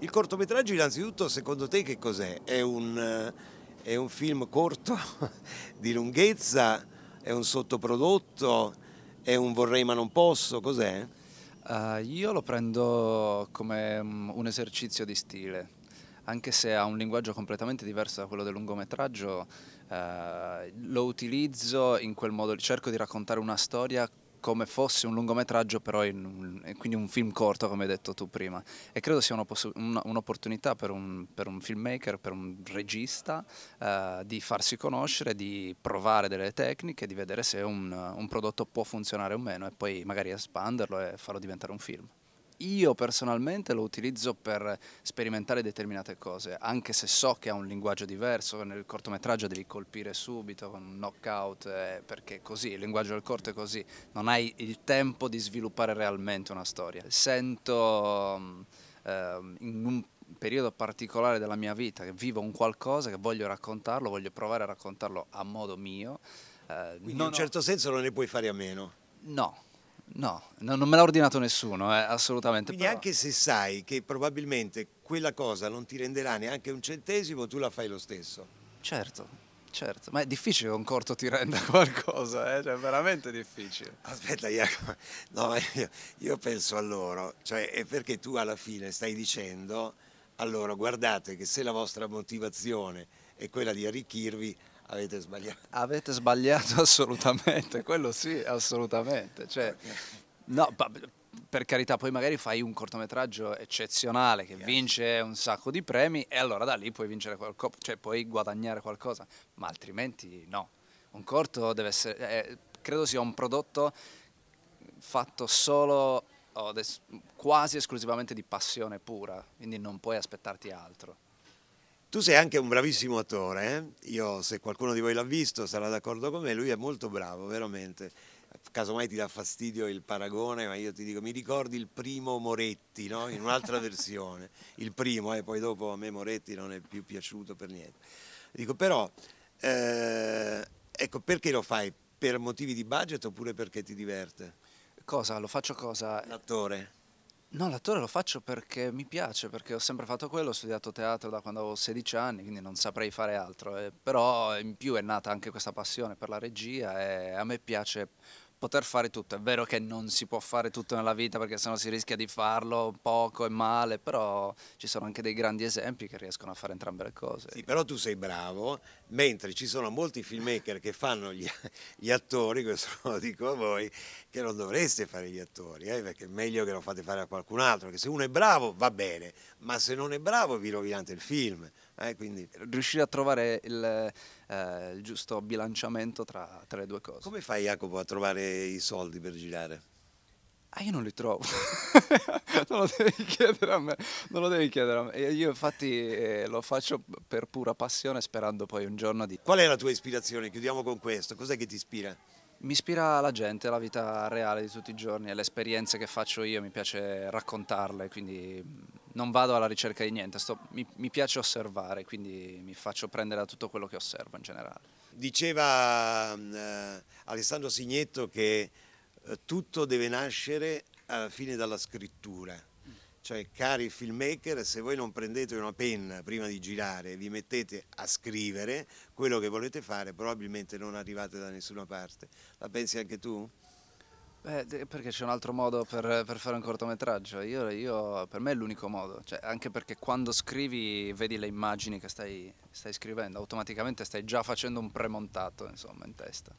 Il cortometraggio innanzitutto secondo te che cos'è? È un, eh, è un film corto di lunghezza? È un sottoprodotto? È un vorrei ma non posso? Cos'è? Uh, io lo prendo come mm, un esercizio di stile, anche se ha un linguaggio completamente diverso da quello del lungometraggio, uh, lo utilizzo in quel modo, cerco di raccontare una storia come fosse un lungometraggio, però in, quindi un film corto, come hai detto tu prima. E credo sia un'opportunità per, un, per un, filmmaker, per un regista, eh, di farsi conoscere, di provare delle tecniche, di vedere se un, un prodotto può funzionare o meno e poi magari espanderlo e farlo diventare un film io personalmente lo utilizzo per sperimentare determinate cose, anche se so che ha un linguaggio diverso, nel cortometraggio devi colpire subito con un knockout, eh, perché così, il linguaggio del corto è così, non hai il tempo di sviluppare realmente una storia. Sento eh, in un periodo particolare della mia vita che vivo un qualcosa che voglio raccontarlo, voglio provare a raccontarlo a modo mio. Eh, Quindi in un certo senso non ne puoi fare a meno. No, No, non me l'ha ordinato nessuno, eh, assolutamente. Quindi però... anche se sai che probabilmente quella cosa non ti renderà neanche un centesimo, tu la fai lo stesso. Certo, certo, ma è difficile che un corto ti renda qualcosa, eh? cioè, è veramente difficile. Aspetta Jacopo, no, io, io, penso a loro, cioè è perché tu alla fine stai dicendo, allora guardate che se la vostra motivazione è quella di arricchirvi, avete sbagliato. Avete sbagliato assolutamente, quello sì, assolutamente. Cioè, no, per carità, poi magari fai un cortometraggio eccezionale che vince un sacco di premi e allora da lì puoi vincere qualcosa, cioè puoi guadagnare qualcosa, ma altrimenti no. Un corto deve essere, eh, credo sia un prodotto fatto solo oh, quasi esclusivamente di passione pura, quindi non puoi aspettarti altro. Tu sei anche un bravissimo attore, eh? Io, se qualcuno di voi l'ha visto sarà d'accordo con me, lui è molto bravo, veramente. Casomai ti dà fastidio il paragone, ma io ti dico, mi ricordi il primo Moretti, no? in un'altra versione, il primo, e eh? poi dopo a me Moretti non è più piaciuto per niente. Dico però, eh, ecco, perché lo fai? Per motivi di budget oppure perché ti diverte? Cosa? Lo faccio cosa? L'attore. No, l'attore lo faccio perché mi piace, perché ho sempre fatto quello, ho studiato teatro da quando avevo 16 anni, quindi non saprei fare altro, eh, però in più è nata anche questa passione per la regia e a me piace poter fare tutto. È vero che non si può fare tutto nella vita perché sennò si rischia di farlo poco e male, però ci sono anche dei grandi esempi che riescono a fare entrambe le cose. Sì, però tu sei bravo, mentre ci sono molti filmmaker che fanno gli, gli attori, questo lo dico a voi, che non dovreste fare gli attori, eh, perché è meglio che lo fate fare a qualcun altro, che se uno è bravo va bene, ma se non è bravo vi rovinate il film. Eh, quindi riuscire a trovare il, eh, il giusto bilanciamento tra, tra, le due cose. Come fai Jacopo a trovare i soldi per girare? Ah, io non li trovo, non lo devi chiedere a me, non lo devi chiedere a me. Io infatti eh, lo faccio per pura passione sperando poi un giorno di... Qual è la tua ispirazione? Chiudiamo con questo, cos'è che ti ispira? Mi ispira la gente, la vita reale di tutti i giorni, e le esperienze che faccio io, mi piace raccontarle, quindi non vado alla ricerca di niente, sto, mi, mi, piace osservare, quindi mi faccio prendere da tutto quello che osservo in generale. Diceva eh, Alessandro Signetto che eh, tutto deve nascere alla fine dalla scrittura, cioè cari filmmaker se voi non prendete una penna prima di girare e vi mettete a scrivere quello che volete fare probabilmente non arrivate da nessuna parte. La pensi anche tu? Beh, perché c'è un altro modo per, per fare un cortometraggio, io, io, per me è l'unico modo, cioè, anche perché quando scrivi vedi le immagini che stai, stai scrivendo, automaticamente stai già facendo un premontato insomma in testa.